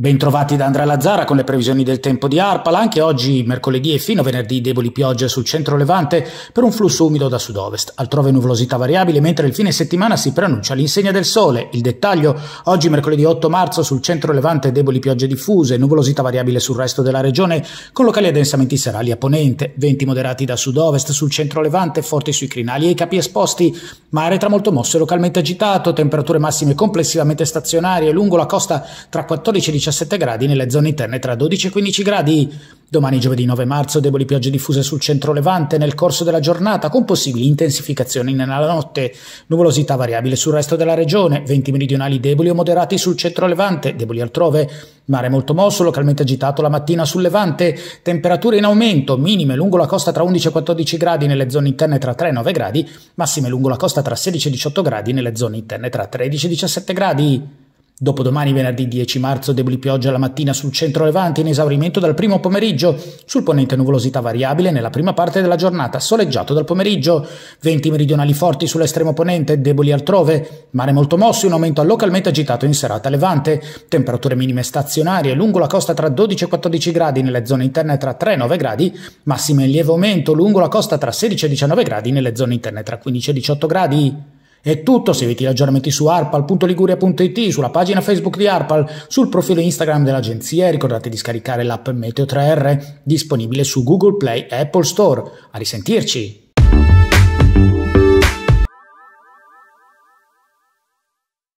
Bentrovati da Andrea Lazzara con le previsioni del tempo di Arpala. anche oggi mercoledì e fino a venerdì deboli piogge sul centro levante per un flusso umido da sud-ovest, altrove nuvolosità variabile mentre il fine settimana si preannuncia l'insegna del sole. Il dettaglio, oggi mercoledì 8 marzo sul centro levante deboli piogge diffuse, nuvolosità variabile sul resto della regione con locali addensamenti serali a ponente, venti moderati da sud-ovest sul centro levante, forti sui crinali e i capi esposti, mare tra molto mosso e localmente agitato, temperature massime complessivamente stazionarie lungo la costa tra 14 e 17 17 gradi, nelle zone interne tra 12 e 15 gradi. Domani giovedì 9 marzo deboli piogge diffuse sul centro levante nel corso della giornata con possibili intensificazioni nella notte, nuvolosità variabile sul resto della regione, venti meridionali deboli o moderati sul centro levante, deboli altrove, mare molto mosso, localmente agitato la mattina sul levante, temperature in aumento, minime lungo la costa tra 11 e 14 gradi nelle zone interne tra 3 e 9 gradi, massime lungo la costa tra 16 e 18 gradi nelle zone interne tra 13 e 17 gradi. Dopodomani venerdì 10 marzo deboli piogge alla mattina sul centro levante in esaurimento dal primo pomeriggio, sul ponente nuvolosità variabile nella prima parte della giornata, soleggiato dal pomeriggio, venti meridionali forti sull'estremo ponente, deboli altrove, mare molto mosso e un aumento localmente agitato in serata levante, temperature minime stazionarie lungo la costa tra 12 e 14 gradi nelle zone interne tra 3 e 9 gradi, massime in lieve aumento lungo la costa tra 16 e 19 gradi nelle zone interne tra 15 e 18 gradi. È tutto, seguiti gli aggiornamenti su arpal.liguria.it, sulla pagina Facebook di Arpal, sul profilo Instagram dell'agenzia e ricordate di scaricare l'app Meteo 3R disponibile su Google Play e Apple Store. A risentirci!